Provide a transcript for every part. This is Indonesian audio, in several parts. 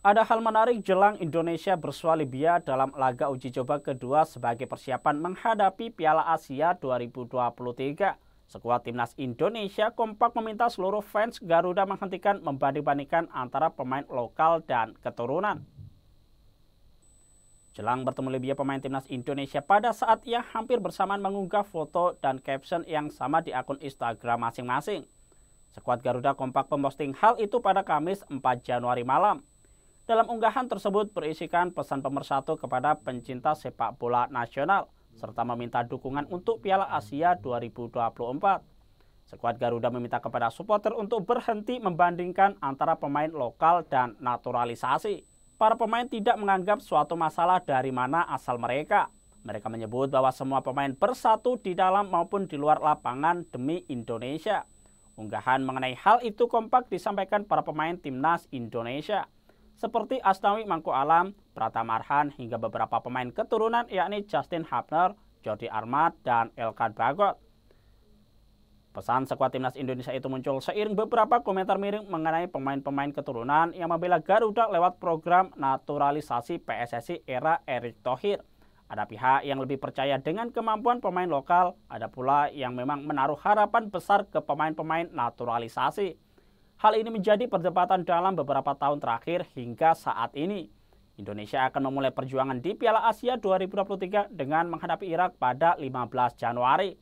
Ada hal menarik jelang Indonesia bersua Libya dalam laga uji coba kedua sebagai persiapan menghadapi Piala Asia 2023. Sekuat timnas Indonesia kompak meminta seluruh fans Garuda menghentikan membanding-bandingkan antara pemain lokal dan keturunan. Jelang bertemu Libya pemain timnas Indonesia pada saat ia hampir bersamaan mengunggah foto dan caption yang sama di akun Instagram masing-masing. Sekuat Garuda kompak memposting hal itu pada Kamis 4 Januari malam. Dalam unggahan tersebut berisikan pesan pemersatu kepada pencinta sepak bola nasional serta meminta dukungan untuk Piala Asia 2024. Skuad Garuda meminta kepada supporter untuk berhenti membandingkan antara pemain lokal dan naturalisasi. Para pemain tidak menganggap suatu masalah dari mana asal mereka. Mereka menyebut bahwa semua pemain bersatu di dalam maupun di luar lapangan demi Indonesia. Unggahan mengenai hal itu kompak disampaikan para pemain timnas Indonesia seperti Astawi Mangku Alam, Pratama Arhan hingga beberapa pemain keturunan yakni Justin Hapner, Jordi Armat, dan Elkan Bagot. Pesan sekuat timnas Indonesia itu muncul seiring beberapa komentar miring mengenai pemain-pemain keturunan yang membela Garuda lewat program naturalisasi PSSI era Erick Thohir. Ada pihak yang lebih percaya dengan kemampuan pemain lokal, ada pula yang memang menaruh harapan besar ke pemain-pemain naturalisasi. Hal ini menjadi perdebatan dalam beberapa tahun terakhir hingga saat ini. Indonesia akan memulai perjuangan di Piala Asia 2023 dengan menghadapi Irak pada 15 Januari.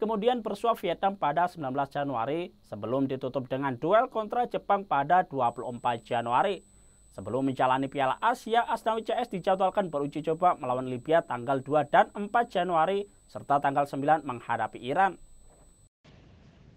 Kemudian bersua Vietnam pada 19 Januari sebelum ditutup dengan duel kontra Jepang pada 24 Januari. Sebelum menjalani Piala Asia, Asnawi CS dijadwalkan beruji coba melawan Libya tanggal 2 dan 4 Januari serta tanggal 9 menghadapi Iran.